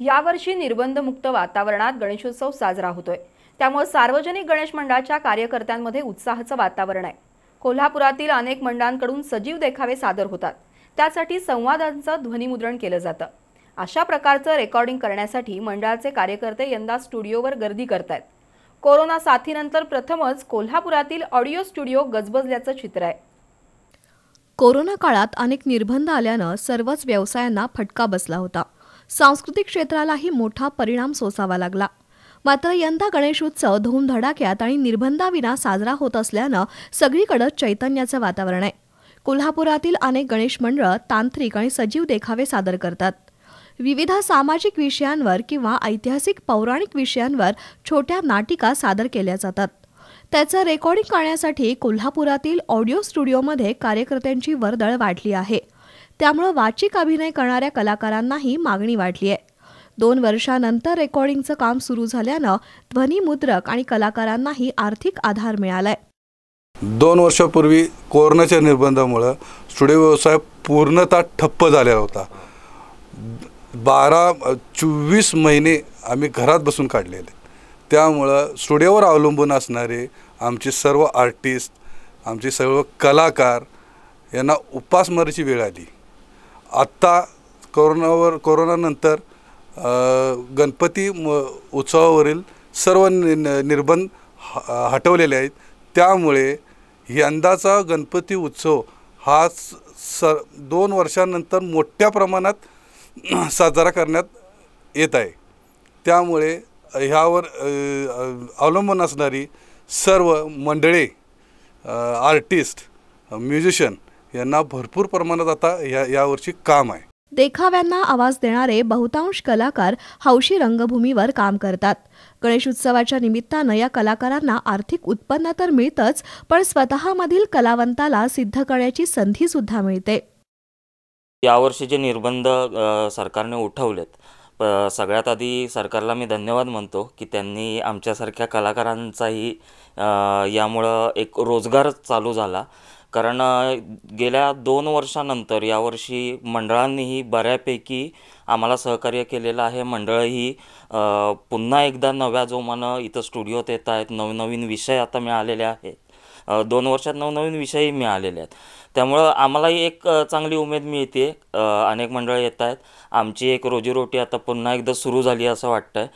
यावर्षी निर्बंधमुक्त वातावरणात गणेशोत्सव साजरा होतोय त्यामुळे सार्वजनिक गणेश मंडळाच्या कार्यकर्त्यांमध्ये उत्साहाचं वातावरण आहे कोल्हापुरातील अनेक मंडळांकडून सजीव देखावे सादर होतात त्यासाठी संवादांचं ध्वनिमुद्रण केलं जातं अशा प्रकारचं रेकॉर्डिंग करण्यासाठी मंडळाचे कार्यकर्ते यंदा स्टुडिओवर गर्दी करत आहेत कोरोना साथीनंतर प्रथमच कोल्हापुरातील ऑडिओ स्टुडिओ गजबजल्याचं चित्र आहे कोरोना काळात अनेक निर्बंध आल्यानं सर्वच व्यवसायांना फटका बसला होता सांस्कृतिक क्षेत्रालाही मोठा परिणाम सोसावा लागला मात्र यंदा गणेशोत्सव धूमधडाक्यात आणि निर्बंधाविना साजरा होत असल्यानं सगळीकडे चैतन्याचं वातावरण आहे कोल्हापुरातील अनेक गणेश मंडळ तांत्रिक आणि सजीव देखावे सादर करतात विविध सामाजिक विषयांवर किंवा ऐतिहासिक पौराणिक विषयांवर छोट्या नाटिका सादर केल्या जातात त्याचं रेकॉर्डिंग करण्यासाठी कोल्हापुरातील ऑडिओ स्टुडिओमध्ये कार्यकर्त्यांची वर्दळ वाढली आहे त्यामुळं वाचिक अभिनय करणाऱ्या कलाकारांनाही मागणी वाढली आहे दोन वर्षानंतर रेकॉर्डिंगचं काम सुरू झाल्यानं ध्वनीमुद्रक आणि कलाकारांनाही आर्थिक आधार मिळालाय दोन वर्षापूर्वी कोरोनाच्या निर्बंधामुळं स्टुडिओ व्यवसाय पूर्णतः ठप्प झालेला होता बारा चोवीस महिने आम्ही घरात बसून काढलेले त्यामुळं स्टुडिओवर अवलंबून असणारे आमचे सर्व आर्टिस्ट आमचे सर्व कलाकार यांना उपासमारीची वेळ आली आत्ता कोरोनावर कोरोनानंतर गणपती म उत्सवावरील सर्व निर्बंध हटवलेले आहेत त्यामुळे यंदाचा गणपती उत्सव हा स दोन वर्षानंतर मोठ्या प्रमाणात साजरा करण्यात येत आहे त्यामुळे ह्यावर अवलंबून असणारी सर्व मंडळे आर्टिस्ट म्युझिशियन यांना भरपूर प्रमाणात आता या यावर्षी काम आहे देखाव्यांना आवाज देणारे बहुतांश कलाकार हौशी रंगभूमीवर काम करतात गणेश उत्सवाच्या निमित्तानं या कलाकारांना आर्थिक उत्पन्न तर मिळतंच पण स्वतःमधील कलावंताला सिद्ध करण्याची संधी सुद्धा मिळते यावर्षी जे निर्बंध सरकारने उठवलेत सगळ्यात आधी सरकारला मी धन्यवाद म्हणतो की त्यांनी आमच्यासारख्या कलाकारांचाही यामुळं एक रोजगार चालू झाला कारण गेल्या दोन वर्षानंतर यावर्षी मंडळांनीही बऱ्यापैकी आम्हाला सहकार्य केलेलं आहे मंडळही पुन्हा एकदा नव्या जोमानं इथं स्टुडिओत येत आहेत नवनवीन विषय आता मिळालेले आहेत दोन वर्षात नवनवीन विषयही मिळालेले आहेत त्यामुळं आम्हालाही एक चांगली उमेद मिळते अनेक मंडळं येत आहेत आमची एक रोजीरोटी आता पुन्हा एकदा सुरू झाली असं वाटतं आहे